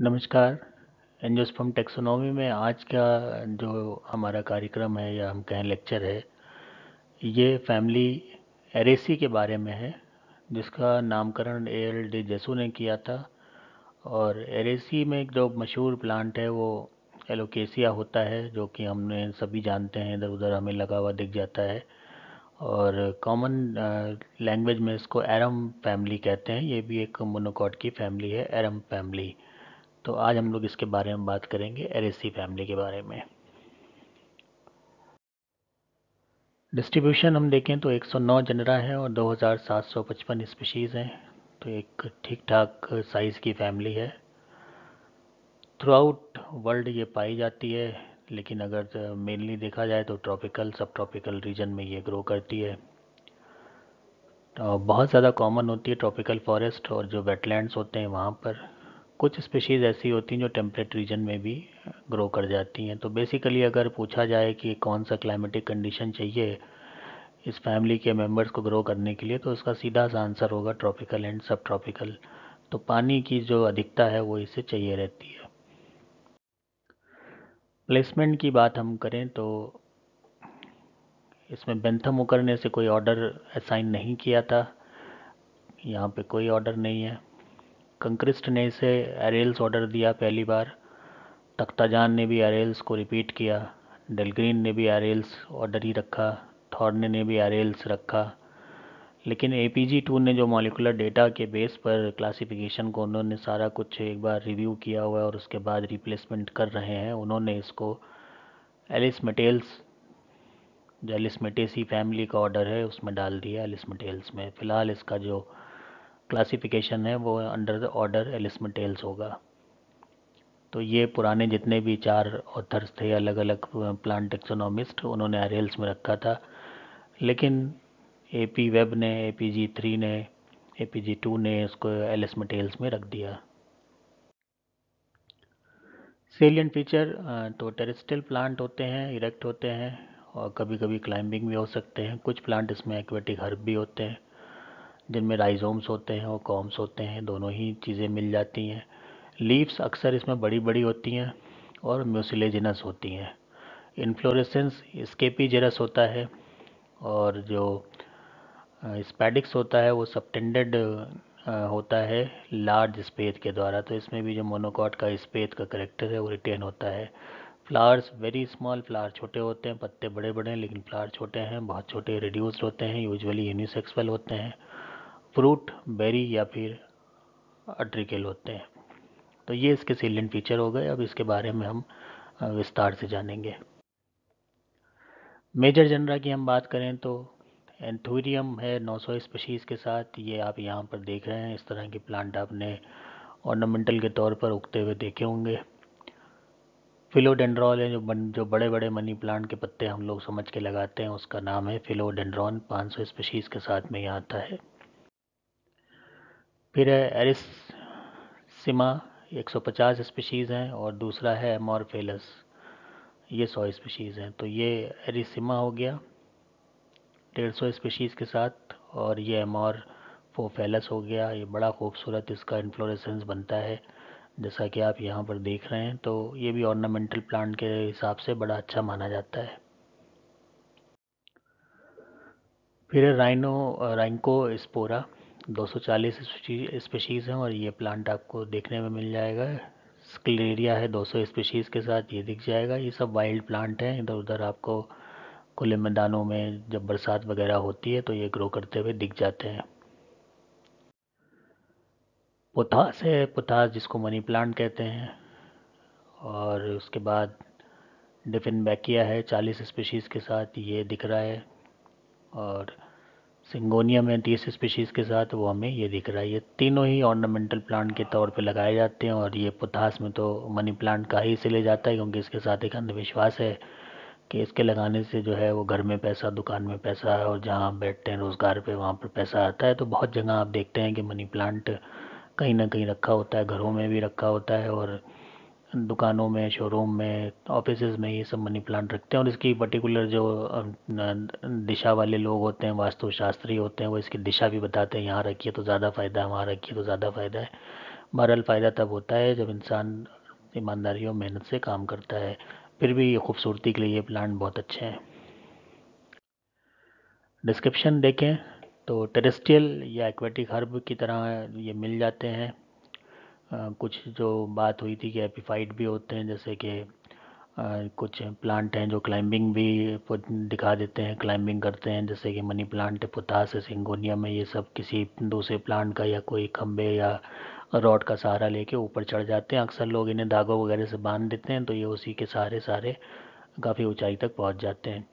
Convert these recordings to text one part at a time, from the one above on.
नमस्कार angiosperm taxonomy में आज का जो हमारा कार्यक्रम है या हम कहें लेक्चर है ये फैमिली एरेसी के बारे में है जिसका नामकरण ए एल डी जेसू ने किया था और एरेसी में एक जो मशहूर प्लांट है वो एलोकेसिया होता है जो कि हमने सभी जानते हैं इधर उधर हमें लगा हुआ दिख जाता है और कॉमन लैंग्वेज में इसको एरम फैमिली कहते हैं ये भी एक मोनोकॉट की फैमिली है एरम फैमिली तो आज हम लोग इसके बारे में बात करेंगे एरेसी फैमिली के बारे में डिस्ट्रीब्यूशन हम देखें तो 109 जनरा है और 2755 स्पीशीज़ हैं तो एक ठीक ठाक साइज़ की फैमिली है थ्रू आउट वर्ल्ड ये पाई जाती है लेकिन अगर मेनली देखा जाए तो ट्रॉपिकल सब ट्रॉपिकल रीजन में ये ग्रो करती है तो बहुत ज़्यादा कॉमन होती है ट्रॉपिकल फॉरेस्ट और जो वेटलैंड्स होते हैं वहाँ पर कुछ स्पीशीज़ ऐसी होती हैं जो टेम्परेट रीजन में भी ग्रो कर जाती हैं तो बेसिकली अगर पूछा जाए कि कौन सा क्लाइमेटिक कंडीशन चाहिए इस फैमिली के मेंबर्स को ग्रो करने के लिए तो उसका सीधा सा आंसर होगा ट्रॉपिकल एंड सब ट्रॉपिकल तो पानी की जो अधिकता है वो इसे चाहिए रहती है प्लेसमेंट की बात हम करें तो इसमें बेंथम उकरने से कोई ऑर्डर असाइन नहीं किया था यहाँ पे कोई ऑर्डर नहीं है कंक्रिस्ट ने इसे एरेल्स ऑर्डर दिया पहली बार तख्ताजान ने भी एरेल्स को रिपीट किया डेलग्रीन ने भी एरेल्स ऑर्डर ही रखा थॉर्ने ने भी एरेल्स रखा लेकिन ए पी जी टू ने जो मॉलिकुलर डेटा के बेस पर क्लासिफिकेशन को उन्होंने सारा कुछ एक बार रिव्यू किया हुआ है और उसके बाद रिप्लेसमेंट कर रहे हैं उन्होंने इसको एलिस मटेल्स जो एलिस मटेसी फैमिली का ऑर्डर है उसमें डाल दिया एलिस मटेल्स में फ़िलहाल इसका जो क्लासिफिकेशन है वो under the order Alismatales होगा तो ये पुराने जितने भी चार ऑथर्स थे अलग अलग प्लांट टेक्सोनॉमिस्ट उन्होंने एरियल्स में रखा था लेकिन ए पी वेब ने ए पी जी थ्री ने ए पी जी टू ने इसको एलिसमेटेल्स में रख दिया सेलियंट फीचर तो टेरिस्टल प्लांट होते हैं इरेक्ट होते हैं और कभी कभी क्लाइंबिंग भी हो सकते हैं कुछ प्लांट इसमें एक्वेटिक हर्ब भी होते हैं जिनमें राइज़ोम्स होते हैं और कॉम्स होते हैं दोनों ही चीज़ें मिल जाती हैं लीव्स अक्सर इसमें बड़ी बड़ी होती हैं और म्यूसिलेजिनस होती हैं इन्फ्लोरेसेंस स्केपीजेरस होता है और जो स्पैडिक्स होता है वो सबटेंडेड होता है लार्ज स्पेथ के द्वारा तो इसमें भी जो मोनोकॉट का स्पेथ का करेक्टर है वो रिटेन होता है फ्लावर्स वेरी स्मॉल फ्लावर छोटे होते हैं पत्ते बड़े बड़े हैं लेकिन फ्लावर छोटे हैं बहुत छोटे रिड्यूस्ड होते हैं यूजुअली यूनिसेक्सुअल होते हैं फ्रूट बेरी या फिर अट्रिकल होते हैं तो ये इसके सीलेंट फीचर हो गए अब इसके बारे में हम विस्तार से जानेंगे मेजर जनरा की हम बात करें तो एंथूरियम है 900 स्पीशीज़ के साथ ये आप यहाँ पर देख रहे हैं इस तरह के प्लांट आपने ऑर्नामेंटल के तौर पर उगते हुए देखे होंगे फिलोडेंड्रॉल है जो बन, जो बड़े बड़े मनी प्लांट के पत्ते हम लोग समझ के लगाते हैं उसका नाम है फिलोडेंड्रॉन 500 स्पीशीज़ के साथ में यहाँ आता है फिर है सिमा 150 स्पीशीज़ हैं और दूसरा है मॉरफेलस ये 100 स्पीशीज़ हैं तो ये एरिसिमा हो गया 150 स्पीशीज़ के साथ और ये मॉर फोफेलस हो गया ये बड़ा खूबसूरत इसका इन्फ्लोरेसेंस बनता है जैसा कि आप यहाँ पर देख रहे हैं तो ये भी ऑर्नामेंटल प्लांट के हिसाब से बड़ा अच्छा माना जाता है फिर राइनो राइनको स्पोरा 240 स्पीशीज़ हैं और ये प्लांट आपको देखने में मिल जाएगा स्क्लेरिया है 200 स्पीशीज़ के साथ ये दिख जाएगा ये सब वाइल्ड प्लांट हैं इधर उधर आपको खुले मैदानों में जब बरसात वगैरह होती है तो ये ग्रो करते हुए दिख जाते हैं पोथास है पोथास जिसको मनी प्लांट कहते हैं और उसके बाद डिफिन बैकिया है 40 स्पीशीज़ के साथ ये दिख रहा है और सिंगोनिया में तीस स्पीशीज़ के साथ वो हमें ये दिख रहा है ये तीनों ही ऑर्नामेंटल प्लांट के तौर पे लगाए जाते हैं और ये पोथास में तो मनी प्लांट का ही इसीलिए जाता है क्योंकि इसके साथ एक अंधविश्वास है कि इसके लगाने से जो है वो घर में पैसा दुकान में पैसा और जहाँ आप बैठते हैं रोज़गार पर वहाँ पर पैसा आता है तो बहुत जगह आप देखते हैं कि मनी प्लांट कहीं ना कहीं रखा होता है घरों में भी रखा होता है और दुकानों में शोरूम में ऑफिस में ये सब मनी प्लांट रखते हैं और इसकी पर्टिकुलर जो दिशा वाले लोग होते हैं वास्तुशास्त्री होते हैं वो इसकी दिशा भी बताते हैं यहाँ रखिए तो ज़्यादा फ़ायदा है वहाँ रखिए तो ज़्यादा फ़ायदा है बहरहाल फ़ायदा तब होता है जब इंसान ईमानदारी और मेहनत से काम करता है फिर भी ये खूबसूरती के लिए ये प्लांट बहुत अच्छे हैं डिस्क्रिप्शन देखें तो टेरेस्ट्रियल या एक्वेटिक हर्ब की तरह ये मिल जाते हैं कुछ जो बात हुई थी कि एपिफाइट भी होते हैं जैसे कि कुछ प्लांट हैं जो क्लाइंबिंग भी दिखा देते हैं क्लाइंबिंग करते हैं जैसे कि मनी प्लांट पोथास सिंगोनिया में ये सब किसी दूसरे प्लांट का या कोई खम्भे या रॉड का सहारा लेके ऊपर चढ़ जाते हैं अक्सर लोग इन्हें धागों वगैरह से बांध देते हैं तो ये उसी के सहारे सारे काफ़ी ऊंचाई तक पहुंच जाते हैं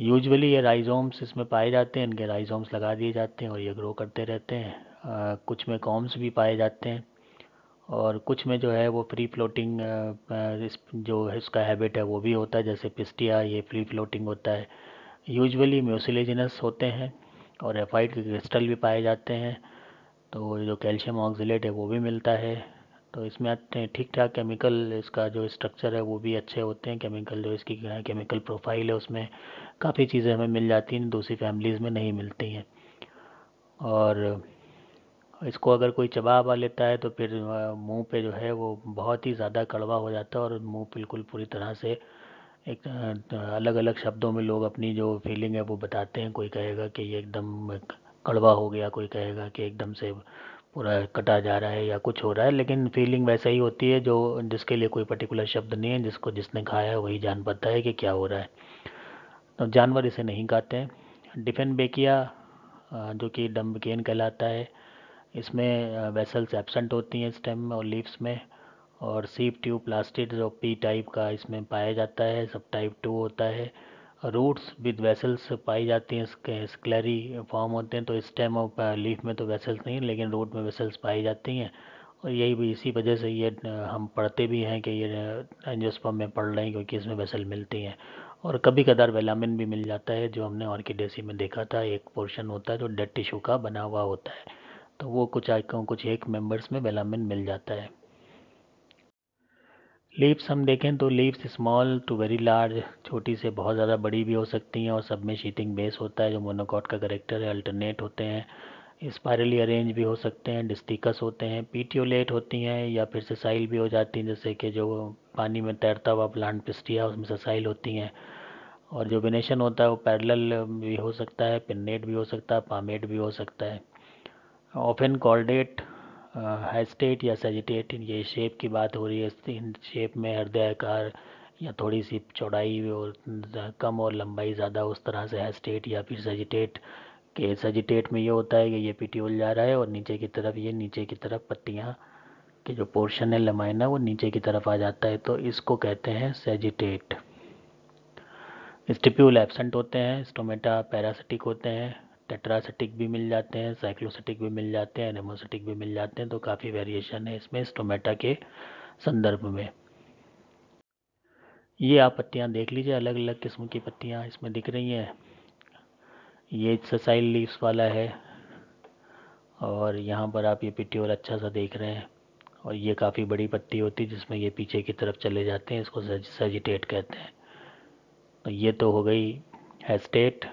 यूजुअली ये राइजोम्स इसमें पाए जाते हैं इनके राइजोम्स लगा दिए जाते हैं और ये ग्रो करते रहते हैं कुछ में कॉम्स भी पाए जाते हैं और कुछ में जो है वो फ्री फ्लोटिंग जो है इसका हैबिट है वो भी होता है जैसे पिस्टिया ये फ्री फ्लोटिंग होता है यूजुअली म्यूसिलेजिनस होते हैं और एफाइट के क्रिस्टल भी पाए जाते हैं तो जो कैल्शियम ऑक्सीट है वो भी मिलता है तो इसमें ठीक ठाक केमिकल इसका जो स्ट्रक्चर है वो भी अच्छे होते हैं केमिकल जो इसकी केमिकल प्रोफाइल है उसमें काफ़ी चीज़ें हमें मिल जाती हैं दूसरी फैमिलीज़ में नहीं मिलती हैं और इसको अगर कोई चबा वबा लेता है तो फिर मुंह पे जो है वो बहुत ही ज़्यादा कड़वा हो जाता है और मुंह बिल्कुल पूरी तरह से एक अलग अलग शब्दों में लोग अपनी जो फीलिंग है वो बताते हैं कोई कहेगा कि ये एकदम कड़वा हो गया कोई कहेगा कि एकदम से पूरा कटा जा रहा है या कुछ हो रहा है लेकिन फीलिंग वैसा ही होती है जो जिसके लिए कोई पर्टिकुलर शब्द नहीं है जिसको जिसने खाया है वही जान पाता है कि क्या हो रहा है तो जानवर इसे नहीं खाते हैं डिफेन बेकिया जो कि डम्बकेन कहलाता है इसमें वेसल्स एबसेंट होती हैं स्टेम और लीव्स में और सीप ट्यूब प्लास्टिड जो पी टाइप का इसमें पाया जाता है सब टाइप टू होता है रूट्स विद वेसल्स पाई जाती हैं स्क्लेरी फॉर्म होते हैं तो स्टेम और लीफ में तो वेसल्स नहीं है लेकिन रूट में वेसल्स पाई जाती हैं और यही भी इसी वजह से ये हम पढ़ते भी हैं कि ये एंजियोस्पर्म में पढ़ रहे हैं क्योंकि इसमें वेसल मिलती हैं और कभी कदार वेलामिन भी मिल जाता है जो हमने ऑर्किडेसी में देखा था एक पोर्शन होता है जो डेड टिशू का बना हुआ होता है तो वो कुछ आइकों कुछ एक मेंबर्स में मेलामिन मिल जाता है लीव्स हम देखें तो leaves small to very large छोटी से बहुत ज़्यादा बड़ी भी हो सकती हैं और सब में शीटिंग बेस होता है जो मोनोकॉट का करेक्टर है अल्टरनेट होते हैं स्पायरली अरेंज भी हो सकते हैं डिस्टिकस होते हैं पीटियोलेट होती हैं या फिर ससाइल भी हो जाती हैं जैसे कि जो पानी में तैरता हुआ प्लांट पिस्टिया उसमें ससाइल होती हैं और जो विनेशन होता है वो पैरल भी हो सकता है पिन्नेट भी हो सकता है पामेट भी हो सकता है ऑफन कॉलडेट हैस्टेट या सेजिटेट ये शेप की बात हो रही है इन शेप में हृदय या थोड़ी सी चौड़ाई और कम और लंबाई ज़्यादा उस तरह से हैस्टेट या फिर सेजिटेट के सजिटेट में ये होता है कि ये पिटियोल जा रहा है और नीचे की तरफ ये नीचे की तरफ पत्तियाँ के जो पोर्शन है लमाइना वो नीचे की तरफ आ जाता है तो इसको कहते हैं सेजिटेट स्टिप्यूल एबसेंट होते हैं स्टोमेटा पैरासिटिक होते हैं टेट्रासिटिक भी मिल जाते हैं साइक्लोसिटिक भी मिल जाते हैं एनेमोसिटिक भी मिल जाते हैं तो काफ़ी वेरिएशन है इसमें स्टोमेटा के संदर्भ में ये आप पत्तियाँ देख लीजिए अलग अलग किस्म की पत्तियाँ इसमें दिख रही हैं ये ससाइल लीव्स वाला है और यहाँ पर आप ये और अच्छा सा देख रहे हैं और ये काफ़ी बड़ी पत्ती होती है जिसमें ये पीछे की तरफ चले जाते हैं इसको सजिटेट कहते हैं तो ये तो हो गई हेस्टेट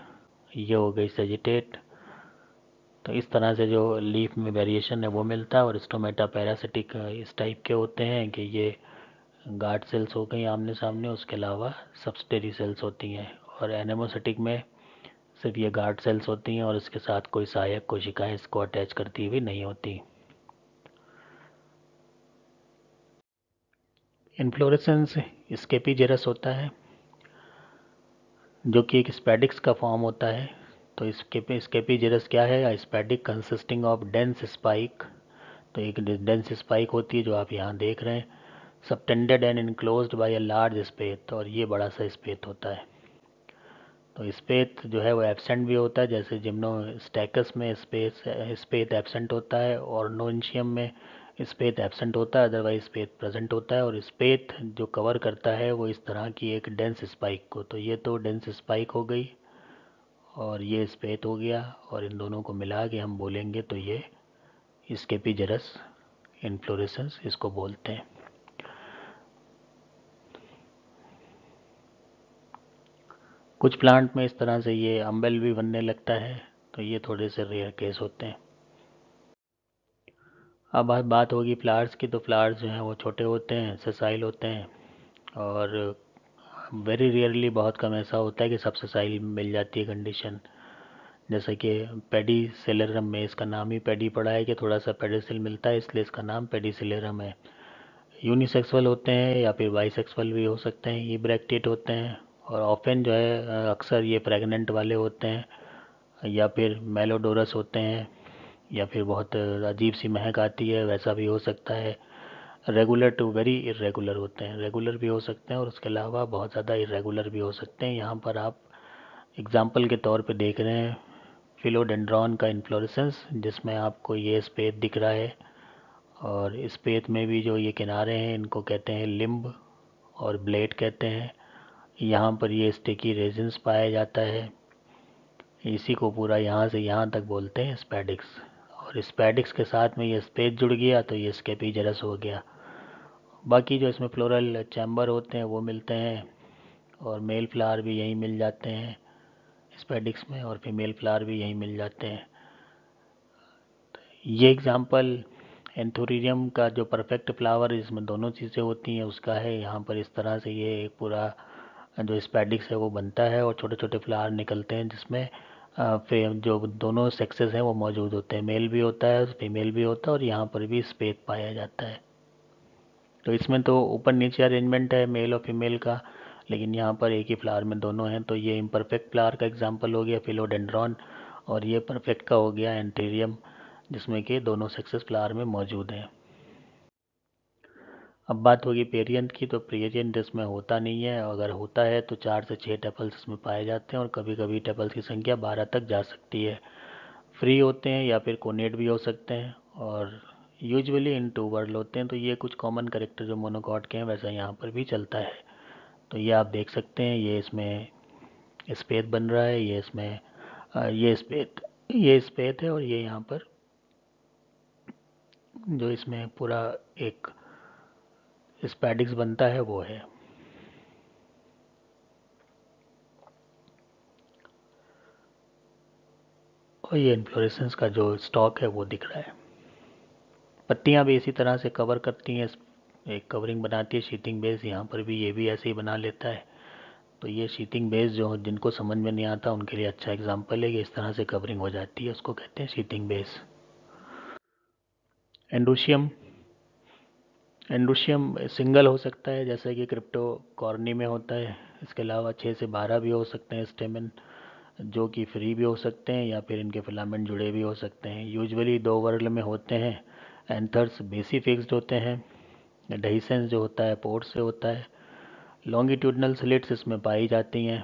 ये हो गई सेजिटेट तो इस तरह से जो लीफ में वेरिएशन है वो मिलता है और स्टोमेटा पैरासिटिक इस टाइप के होते हैं कि ये गार्ड सेल्स हो गई आमने सामने उसके अलावा सब्सटेरी सेल्स होती हैं और एनेमोसिटिक में सिर्फ ये गार्ड सेल्स होती हैं और इसके साथ कोई सहायक कोशिकाएं इसको अटैच करती हुई नहीं होती इन्फ्लोरेसेंस स्केपी जेरस होता है जो कि एक स्पैडिक्स का फॉर्म होता है तो इसके स्केपीजेरस क्या है spadix consisting of dense spike तो एक डेंस स्पाइक होती है जो आप यहाँ देख रहे हैं subtended and enclose by a large spathe और ये बड़ा सा स्पेथ होता है तो स्पेथ जो है वो एबसेंट भी होता है जैसे जिम्नो स्टैकस में स्पेस स्पेथ एबसेंट होता है और नोनशियम में स्पेथ एबसेंट होता है अदरवाइज स्पेथ प्रेजेंट होता है और स्पेथ जो कवर करता है वो इस तरह की एक डेंस स्पाइक को तो ये तो डेंस स्पाइक हो गई और ये स्पेथ हो गया और इन दोनों को मिला के हम बोलेंगे तो ये स्केपी जरस इन्फ्लोरेसेंस इसको बोलते हैं कुछ प्लांट में इस तरह से ये अम्बेल भी बनने लगता है तो ये थोड़े से रेयर केस होते हैं अब बात बात होगी फ्लावर्स की तो फ्लावर्स जो हैं वो छोटे होते हैं ससाइल होते हैं और वेरी रेयरली बहुत कम ऐसा होता है कि सब ससाइल मिल जाती है कंडीशन जैसे कि पेडी सेलेरम में इसका नाम ही पेडी पड़ा है कि थोड़ा सा पेडिसिल मिलता है इसलिए इसका नाम पेडी सेलेरम है यूनिसेक्सुअल होते हैं या फिर बाई भी हो सकते हैं ये ब्रैक्टेट होते हैं और ऑफेन जो है अक्सर ये प्रेगनेंट वाले होते हैं या फिर मेलोडोरस होते हैं या फिर बहुत अजीब सी महक आती है वैसा भी हो सकता है रेगुलर टू वेरी इरेगुलर होते हैं रेगुलर भी हो सकते हैं और उसके अलावा बहुत ज़्यादा इरेगुलर भी हो सकते हैं यहाँ पर आप एग्ज़ाम्पल के तौर पे देख रहे हैं फिलोडेंड्रॉन का इन्फ्लोरेसेंस जिसमें आपको ये स्पेत दिख रहा है और स्पेत में भी जो ये किनारे हैं इनको कहते हैं लिम्ब और ब्लेड कहते हैं यहाँ पर ये स्टिकी रेजेंस पाया जाता है इसी को पूरा यहाँ से यहाँ तक बोलते हैं स्पैडिक्स और इस पैडिक्स के साथ में ये स्पेस जुड़ गया तो ये स्केपी जरस हो गया बाकी जो इसमें फ्लोरल चैम्बर होते हैं वो मिलते हैं और मेल फ्लावर भी यहीं मिल जाते हैं स्पेडिक्स में और फीमेल फ्लावर भी यहीं मिल जाते हैं तो ये एग्ज़ाम्पल एंथोरियम का जो परफेक्ट फ्लावर इसमें दोनों चीज़ें होती हैं उसका है यहाँ पर इस तरह से ये एक पूरा जो स्पेडिक्स है वो बनता है और छोटे छोटे फ्लावर निकलते हैं जिसमें फेम जो दोनों सेक्सेस हैं वो मौजूद होते हैं मेल भी होता है फीमेल भी होता है और यहाँ पर भी स्पेक पाया जाता है तो इसमें तो ऊपर नीचे अरेंजमेंट है मेल और फीमेल का लेकिन यहाँ पर एक ही फ्लावर में दोनों हैं तो ये इम्परफेक्ट फ्लावर का एग्जाम्पल हो गया फिलोडेंड्रॉन और ये परफेक्ट का हो गया एंटेरियम जिसमें कि दोनों सेक्सेस फ्लावर में मौजूद हैं अब बात होगी पेरियंट की तो पेरियंट इसमें होता नहीं है अगर होता है तो चार से छः टेपल्स इसमें पाए जाते हैं और कभी कभी टेपल्स की संख्या बारह तक जा सकती है फ्री होते हैं या फिर कोनेट भी हो सकते हैं और यूजुअली इन टू वर्ल्ड होते हैं तो ये कुछ कॉमन करेक्टर जो मोनोकॉट के हैं वैसा यहाँ पर भी चलता है तो ये आप देख सकते हैं ये इसमें स्पेत बन रहा है ये इसमें ये स्पेत ये स्पेत है और ये यहाँ पर जो इसमें पूरा एक स्पैडिक्स बनता है वो है और ये इन्फ्लोरेसेंस का जो स्टॉक है वो दिख रहा है पत्तियां भी इसी तरह से कवर करती हैं एक कवरिंग बनाती है शीटिंग बेस यहाँ पर भी ये भी ऐसे ही बना लेता है तो ये शीटिंग बेस जो जिनको समझ में नहीं आता उनके लिए अच्छा एग्जाम्पल है कि इस तरह से कवरिंग हो जाती है उसको कहते हैं sheathing base androecium androecium single हो सकता है जैसे कि क्रिप्टो कॉर्नी में होता है इसके अलावा छः से बारह भी हो सकते हैं स्टेमिन जो कि फ्री भी हो सकते हैं या फिर इनके फिलामेंट जुड़े भी हो सकते हैं यूजुअली दो वर्ल में होते हैं एंथर्स बेसी फिक्स्ड होते हैं डहीसेंस जो होता है पोर्ट से होता है लॉन्गिट्यूडनल स्लिट्स इसमें पाई जाती हैं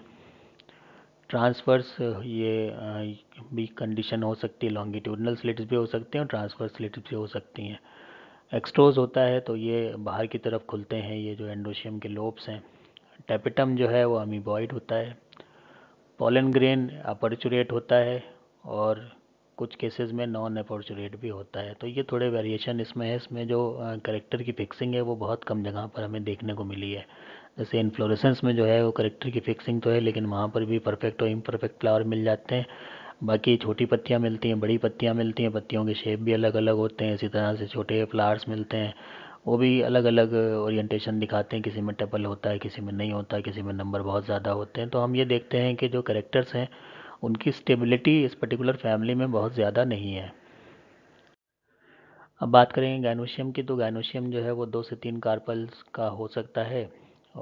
ट्रांसफर्स ये भी कंडीशन हो सकती है लॉन्गिट्यूडनल स्लिट्स भी हो सकते हैं और ट्रांसफर स्लिट्स भी हो सकती हैं एक्सटोज होता है तो ये बाहर की तरफ खुलते हैं ये जो एंडोशियम के लोब्स हैं टेपिटम जो है वो अमीबॉइड होता है पोलन ग्रेन अपरचुरेट होता है और कुछ केसेस में नॉन अपरचुरेट भी होता है तो ये थोड़े वेरिएशन इसमें है इसमें जो करेक्टर की फिक्सिंग है वो बहुत कम जगह पर हमें देखने को मिली है जैसे इन्फ्लोरेसेंस में जो है वो करेक्टर की फिक्सिंग तो है लेकिन वहाँ पर भी परफेक्ट और इम्परफेक्ट फ्लावर मिल जाते हैं बाकी छोटी पत्तियाँ मिलती हैं बड़ी पत्तियाँ मिलती हैं पत्तियों के शेप भी अलग अलग होते हैं इसी तरह से छोटे फ्लावर्स मिलते हैं वो भी अलग अलग ओरिएंटेशन दिखाते हैं किसी में टपल होता है किसी में नहीं होता किसी में नंबर बहुत ज़्यादा होते हैं तो हम ये देखते हैं कि जो करेक्टर्स हैं उनकी स्टेबिलिटी इस पर्टिकुलर फैमिली में बहुत ज़्यादा नहीं है अब बात करेंगे गायनोशियम की तो गायनोशियम जो है वो दो से तीन कार्पल्स का हो सकता है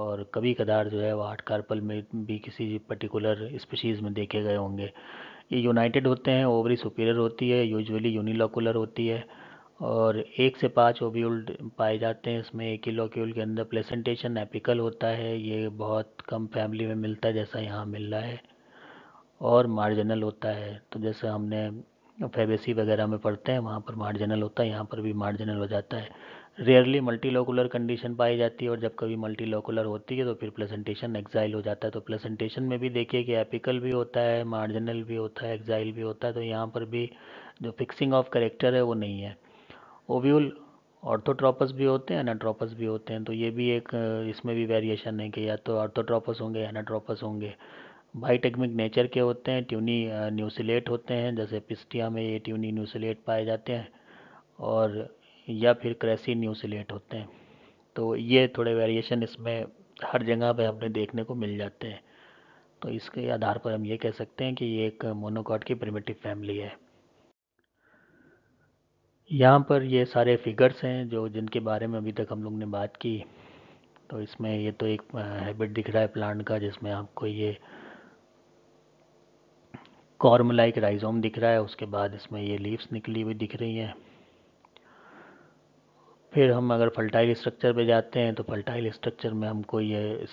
और कभी कदार जो है वो आठ कार्पल में भी किसी पर्टिकुलर स्पीशीज़ में देखे गए होंगे ये यूनाइटेड होते हैं ओवरी सुपीरियर होती है यूजुअली यूनिलोकुलर होती है और एक से पाँच ओव्यूल पाए जाते हैं इसमें एक ही लोक्यूल के अंदर प्लेसेंटेशन एपिकल होता है ये बहुत कम फैमिली में मिलता है जैसा यहाँ मिल रहा है और मार्जिनल होता है तो जैसे हमने फेबेसी वगैरह में पढ़ते हैं वहाँ पर मार्जिनल होता है यहाँ पर भी मार्जिनल हो जाता है रेयरली मल्टीलोकुलर कंडीशन पाई जाती है और जब कभी मल्टीलोकुलर होती है तो फिर प्लेसेंटेशन एक्साइल हो जाता है तो प्लेसेंटेशन में भी देखिए कि एपिकल भी होता है मार्जिनल भी होता है एक्साइल भी होता है तो यहाँ पर भी जो फिक्सिंग ऑफ करेक्टर है वो नहीं है ओव्यूल ऑर्थोट्रॉपस भी होते हैं एनाट्रोपस भी होते हैं तो ये भी एक इसमें भी वेरिएशन है कि या तो ऑर्थोट्रॉपस होंगे एनाट्रोपस होंगे बाइटेक्मिक नेचर के होते हैं ट्यूनी न्यूसिलेट uh, होते हैं जैसे पिस्टिया में ये ट्यूनी न्यूसिलेट पाए जाते हैं और या फिर क्रेसी न्यूसिलेट से होते हैं तो ये थोड़े वेरिएशन इसमें हर जगह पे हमने देखने को मिल जाते हैं तो इसके आधार पर हम ये कह सकते हैं कि ये एक मोनोकॉट की प्रिमेटिव फैमिली है यहाँ पर ये सारे फिगर्स हैं जो जिनके बारे में अभी तक हम लोग ने बात की तो इसमें ये तो एक हैबिट दिख रहा है प्लांट का जिसमें आपको ये कॉर्मलाइक राइजोम दिख रहा है उसके बाद इसमें ये लीव्स निकली हुई दिख रही हैं फिर हम अगर फल्टाइल स्ट्रक्चर पे जाते हैं तो फल्टाइल स्ट्रक्चर में हमको ये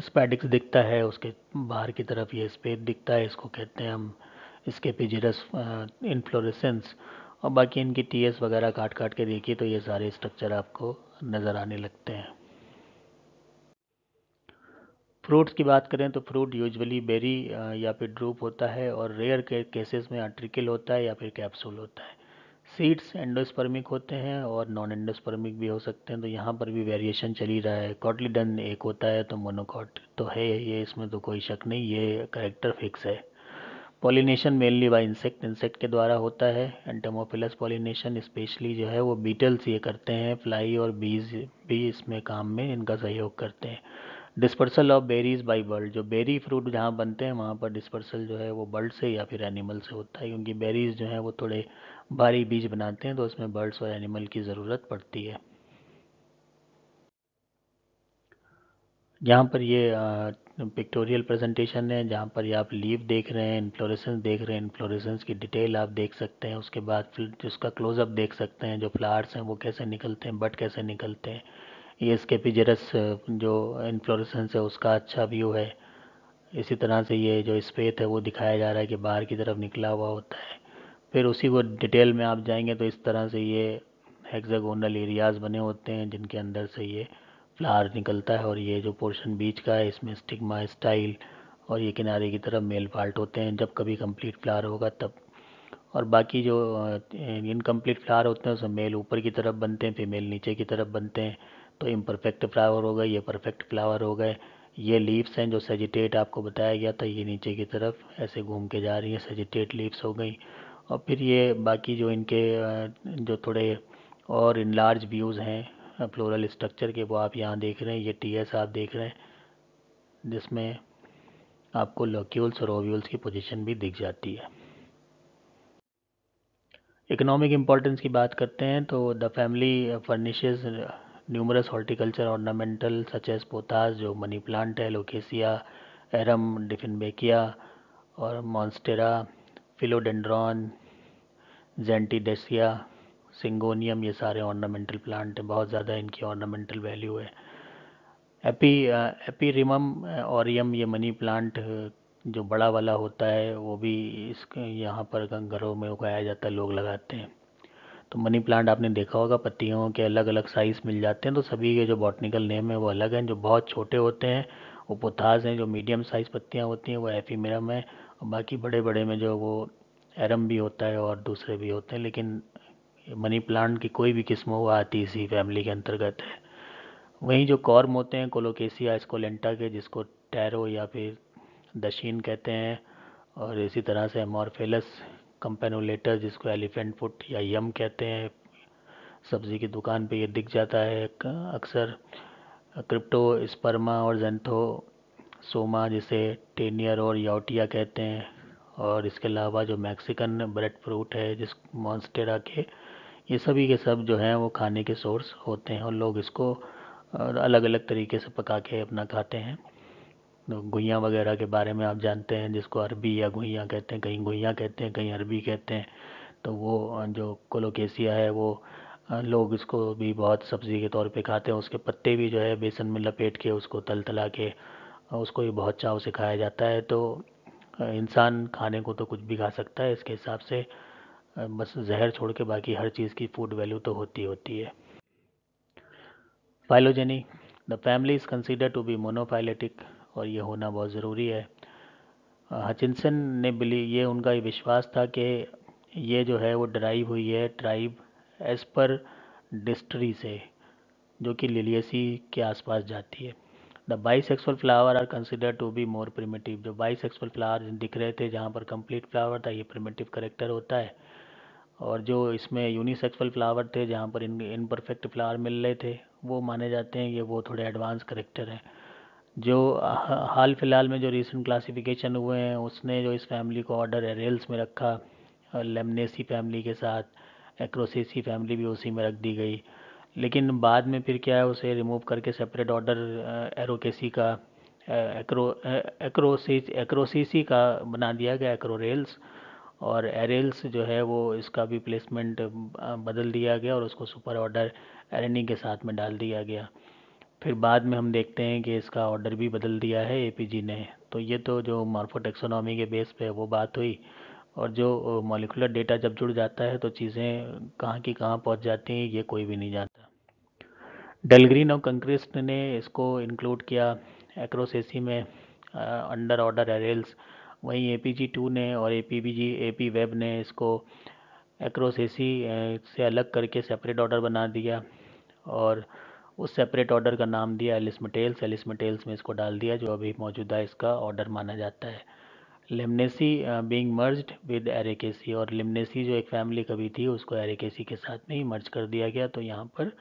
स्पैडिक्स दिखता है उसके बाहर की तरफ ये स्पेद दिखता है इसको कहते हैं हम इसके पिजरस इनफ्लोरेसेंस और बाकी इनकी टीएस वगैरह काट काट के देखिए तो ये सारे स्ट्रक्चर आपको नज़र आने लगते हैं फ्रूट्स की बात करें तो फ्रूट यूजुअली बेरी या फिर ड्रूप होता है और रेयर के केसेस में आट्रिकल होता है या फिर कैप्सूल होता है सीड्स एंडोस्पर्मिक होते हैं और नॉन एंडोस्पर्मिक भी हो सकते हैं तो यहाँ पर भी वेरिएशन चल ही रहा है कॉटलीडन एक होता है तो मोनोकॉट तो है ये इसमें तो कोई शक नहीं ये करेक्टर फिक्स है pollination mainly by insect insect के द्वारा होता है एंटेमोफिलस पॉलिनेशन स्पेशली जो है वो बीटल्स ये करते हैं फ्लाई और बीज भी इसमें काम में इनका सहयोग करते हैं dispersal of berries by bird जो बेरी फ्रूट जहाँ बनते हैं वहाँ पर डिस्पर्सल जो है वो बर्ड से या फिर एनिमल से होता है क्योंकि बेरीज जो है वो थोड़े भारी बीज बनाते हैं तो उसमें बर्ड्स और एनिमल की ज़रूरत पड़ती है यहाँ पर ये पिक्टोरियल प्रेजेंटेशन है जहाँ पर ये आप लीव देख रहे हैं इन्फ्लोरेसेंस देख रहे हैं इन्फ्लोरेसेंस की डिटेल आप देख सकते हैं उसके बाद फिर उसका क्लोजअप देख सकते हैं जो फ्लावर्स हैं वो कैसे निकलते हैं बट कैसे निकलते हैं ये इसके पिजरस जो इन्फ्लोरेसेंस है उसका अच्छा व्यू है इसी तरह से ये जो स्पेथ है वो दिखाया जा रहा है कि बाहर की तरफ निकला हुआ होता है फिर उसी को डिटेल में आप जाएंगे तो इस तरह से ये हेक्सागोनल एरियाज बने होते हैं जिनके अंदर से ये फ्लावर निकलता है और ये जो पोर्शन बीच का है इसमें स्टिग्मा स्टाइल और ये किनारे की तरफ मेल पार्ट होते हैं जब कभी कंप्लीट फ्लावर होगा तब और बाकी जो इनकम्प्लीट फ्लावर होते हैं उसमें मेल ऊपर की तरफ बनते हैं फीमेल नीचे की तरफ बनते हैं तो इम्परफेक्ट फ्लावर हो गए ये परफेक्ट फ्लावर हो गए ये लीव्स हैं जो सेजिटेट आपको बताया गया था ये नीचे की तरफ ऐसे घूम के जा रही है सेजिटेट लीव्स हो गई और फिर ये बाकी जो इनके जो थोड़े और इन लार्ज व्यूज़ हैं फ्लोरल स्ट्रक्चर के वो आप यहाँ देख रहे हैं ये टी एस आप देख रहे हैं जिसमें आपको लोक्यूल्स और ओव्यूल्स की पोजीशन भी दिख जाती है इकोनॉमिक इम्पोर्टेंस की बात करते हैं तो the family furnishes numerous horticulture ornamental such as pothos जो मनी प्लांट है लोकेसिया एरम डिफिनबेकिया और मॉन्स्टेरा फिलोडेंड्रॉन जेंटीडेसिया सिंगोनियम ये सारे ऑर्नामेंटल प्लांट हैं बहुत ज़्यादा इनकी ऑर्नामेंटल वैल्यू है एपी एपीरिमम ऑरियम ये मनी प्लांट uh, जो बड़ा वाला होता है वो भी इस यहाँ पर घरों में उगाया जाता है लोग लगाते हैं तो मनी प्लांट आपने देखा होगा पत्तियों के अलग अलग साइज़ मिल जाते हैं तो सभी के जो बॉटनिकल नेम है वो अलग हैं जो बहुत छोटे होते हैं वो पोथाज हैं जो मीडियम साइज़ पत्तियाँ होती हैं वो एफीमेरम है बाकी बड़े बड़े में जो वो एरम भी होता है और दूसरे भी होते हैं लेकिन मनी प्लांट की कोई भी किस्म हो वो आती इसी फैमिली के अंतर्गत है वहीं जो कॉर्म होते हैं कोलोकेसिया लेंटा के जिसको टैरो या फिर दशीन कहते हैं और इसी तरह से मॉर्फेलस कंपेनोलेटर जिसको एलिफेंट फुट या यम कहते हैं सब्ज़ी की दुकान पे ये दिख जाता है अक्सर क्रिप्टो स्पर्मा और जेंथो सोमा जिसे टेनियर और याउटिया कहते हैं और इसके अलावा जो मैक्सिकन ब्रेड फ्रूट है जिस मॉन्स्टेरा के ये सभी के सब जो हैं वो खाने के सोर्स होते हैं और लोग इसको अलग अलग तरीके से पका के अपना खाते हैं तो गुइया वगैरह के बारे में आप जानते हैं जिसको अरबी या गुइया कहते हैं कहीं गुइयाँ कहते हैं कहीं अरबी कहते हैं तो वो जो कोलोकेसिया है वो लोग इसको भी बहुत सब्ज़ी के तौर पे खाते हैं उसके पत्ते भी जो है बेसन में लपेट के उसको तल तला के उसको भी बहुत चाव से खाया जाता है तो इंसान खाने को तो कुछ भी खा सकता है इसके हिसाब से बस जहर छोड़ के बाकी हर चीज़ की फूड वैल्यू तो होती होती है phylogeny the family is consider to be monophyletic और ये होना बहुत ज़रूरी है हचिनसन ने बिली ये उनका ये विश्वास था कि ये जो है वो ड्राइव हुई है ट्राइब एज पर डिस्ट्री से जो कि लिलियसी के आसपास जाती है the sexual flower are consider to be more primitive जो बाइसेक्सुअल फ्लावर दिख रहे थे जहाँ पर कंप्लीट फ्लावर था ये प्रिमेटिव करेक्टर होता है और जो इसमें यूनिसेक्सुअल फ्लावर थे जहाँ पर इन इनपरफेक्ट फ्लावर मिल रहे थे वो माने जाते हैं ये वो थोड़े एडवांस करेक्टर हैं जो हाल फिलहाल में जो रिसेंट क्लासिफिकेशन हुए हैं उसने जो इस फैमिली को ऑर्डर एरेल्स में रखा लेमनेसी फैमिली के साथ एक्रोसेसी फैमिली भी उसी में रख दी गई लेकिन बाद में फिर क्या है उसे रिमूव करके सेपरेट ऑर्डर एरोकेसी का एक्रो एक्रोसीसी का बना दिया गया एक्रो रेल्स और एरेल्स जो है वो इसका भी प्लेसमेंट बदल दिया गया और उसको सुपर ऑर्डर एरनी के साथ में डाल दिया गया फिर बाद में हम देखते हैं कि इसका ऑर्डर भी बदल दिया है ए ने तो ये तो जो मार्फोटेक्सोनॉमी के बेस पे वो बात हुई और जो मॉलिकुलर डेटा जब जुड़ जाता है तो चीज़ें कहाँ की कहाँ पहुँच जाती हैं ये कोई भी नहीं जानता डलग्रीन और कंक्रिस्ट ने इसको इंक्लूड किया एक्रोसेसी में अंडर ऑर्डर एरेल्स वहीं ए पी जी टू ने और A P B G A P web ने इसको एक्रोसेसी से अलग करके सेपरेट ऑर्डर बना दिया और उस सेपरेट ऑर्डर का नाम दिया एलिस मटेल्स एलिस मटेल्स में इसको डाल दिया जो अभी मौजूदा इसका ऑर्डर माना जाता है Lemnaceae being merged with Araceae और लेमनेसी जो एक फैमिली कभी थी उसको एरेकेसी के साथ में ही मर्ज कर दिया गया तो यहाँ पर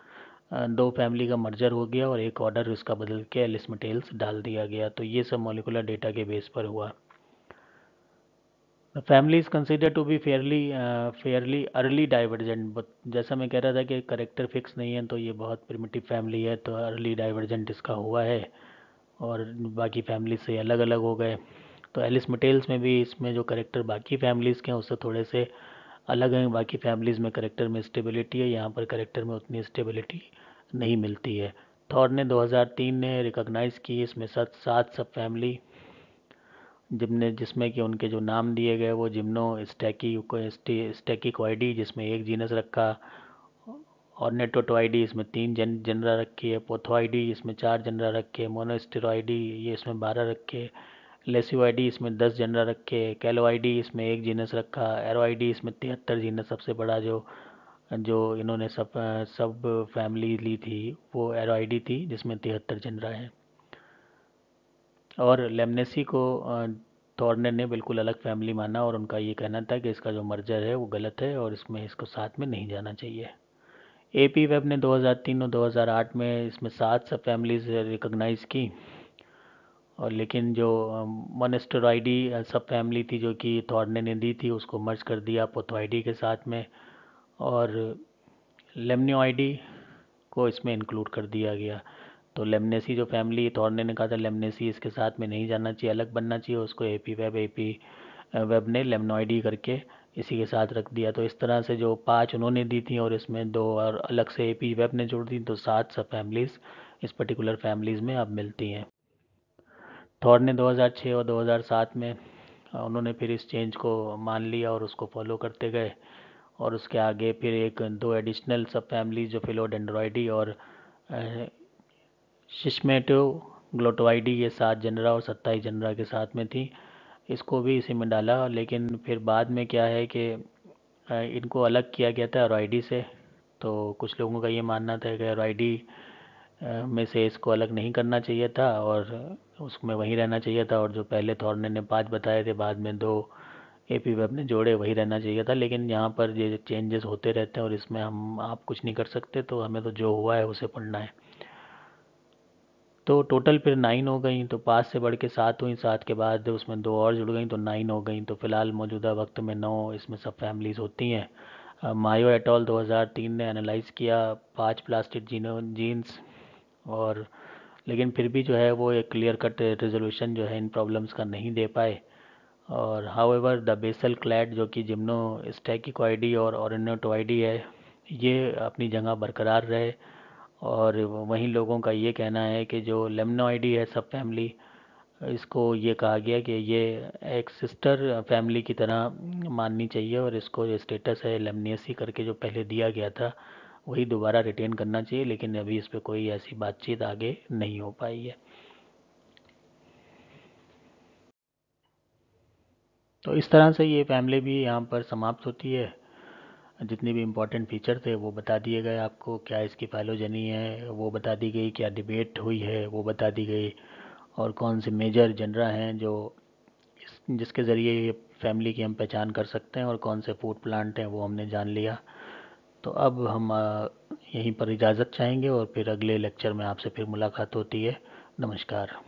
दो फैमिली का मर्जर हो गया और एक ऑर्डर उसका बदल के एलिस मटेल्स डाल दिया गया तो ये सब मोलिकुलर डेटा के बेस पर हुआ family is consider to be fairly fairly early divergent जैसा मैं कह रहा था कि करेक्टर फिक्स नहीं है तो ये बहुत प्रिमिटिव फैमिली है तो अर्ली डाइवर्जेंट इसका हुआ है और बाकी फैमिली से अलग अलग हो गए तो एलिस मटेल्स में भी इसमें जो करेक्टर बाकी फैमिलीज़ के हैं उससे थोड़े से अलग हैं बाकी फैमिलीज़ में करेक्टर में स्टेबिलिटी है यहाँ पर करेक्टर में उतनी स्टेबिलिटी नहीं मिलती है थॉर ने 2003 ने रिकॉग्नाइज़ की इसमें सात सात सब फैमिली जिमने जिसमें कि उनके जो नाम दिए गए वो जिम्नो स्टैकी स्टैकिकॉइडी जिसमें एक जीनस रखा और नेटोटोआइडी इसमें तीन जन जनरा रखी है पोथोआइडी इसमें चार जनरा रखे मोनोस्टेरॉइडी ये इसमें बारह रखे लेसिव आई डी इसमें दस जनरा रखे कैलो आई इसमें एक जीनस रखा एरो आई डी इसमें तिहत्तर जीनस सबसे बड़ा जो जो इन्होंने सब सब फैमिली ली थी वो एरो आई डी थी जिसमें तिहत्तर जनरा है और लेमनेसी को थॉर्नर ने बिल्कुल अलग फैमिली माना और उनका ये कहना था कि इसका जो मर्जर है वो गलत है और इसमें इसको साथ में नहीं जाना चाहिए ए पी वेब ने 2003 और 2008 में इसमें सात सब फैमिलीज रिकोगनाइज़ की और लेकिन जो मोनेस्टोराइडी सब फैमिली थी जो कि थॉर्ने ने दी थी उसको मर्ज कर दिया पोथोइडी के साथ में और लेमनोइडी को इसमें इंक्लूड कर दिया गया तो लेमनेसी जो फैमिली थॉर्ने ने कहा था लेमनेसी इसके साथ में नहीं जाना चाहिए अलग बनना चाहिए उसको A P web A P web ने लेमनोइडी करके इसी के साथ रख दिया तो इस तरह से जो पाँच उन्होंने दी थी और इसमें दो और अलग से ए पी वेब ने जोड़ दी तो सात सब फैमिलीज़ इस पर्टिकुलर फैमिलीज़ में अब मिलती हैं थॉर ने 2006 और 2007 में उन्होंने फिर इस चेंज को मान लिया और उसको फॉलो करते गए और उसके आगे फिर एक दो एडिशनल सब फैमिली जो फिलोडेंड्रॉइडी और शिशमेटो ग्लोटोआइडी ये सात जनरा और सत्ताईस जनरा के साथ में थी इसको भी इसी में डाला लेकिन फिर बाद में क्या है कि इनको अलग किया गया था एरोडी से तो कुछ लोगों का ये मानना था कि एरोडी में से इसको अलग नहीं करना चाहिए था और उसमें वहीं रहना चाहिए था और जो पहले थॉर्ने ने पाँच बताए थे बाद में दो ए पी वेब ने जोड़े वही रहना चाहिए था लेकिन यहाँ पर ये चेंजेस होते रहते हैं और इसमें हम आप कुछ नहीं कर सकते तो हमें तो जो हुआ है उसे पढ़ना है तो टोटल फिर नाइन हो गई तो पाँच से बढ़ के सात हुई सात के बाद उसमें दो और जुड़ गई तो नाइन हो गई तो फ़िलहाल मौजूदा वक्त में नौ इसमें सब फैमिलीज़ होती हैं मायो एटॉल 2003 ने एनालाइज किया पांच प्लास्टिक जीनो जीन्स और लेकिन फिर भी जो है वो एक क्लियर कट रिजोल्यूशन जो है इन प्रॉब्लम्स का नहीं दे पाए और however the basal clade जो कि जिम्नो आई और आई है ये अपनी जगह बरकरार रहे और वहीं लोगों का ये कहना है कि जो लेमनो आई है सब फैमिली इसको ये कहा गया कि ये एक सिस्टर फैमिली की तरह माननी चाहिए और इसको जो स्टेटस है लेमनियसी करके जो पहले दिया गया था वही दोबारा रिटेन करना चाहिए लेकिन अभी इस पर कोई ऐसी बातचीत आगे नहीं हो पाई है तो इस तरह से ये फैमिली भी यहाँ पर समाप्त होती है जितने भी इम्पोर्टेंट फीचर थे वो बता दिए गए आपको क्या इसकी फाइलोजनी है वो बता दी गई क्या डिबेट हुई है वो बता दी गई और कौन से मेजर जनरा हैं जो जिसके ज़रिए ये फैमिली की हम पहचान कर सकते हैं और कौन से फूड प्लांट हैं वो हमने जान लिया तो अब हम यहीं पर इजाज़त चाहेंगे और फिर अगले लेक्चर में आपसे फिर मुलाकात होती है नमस्कार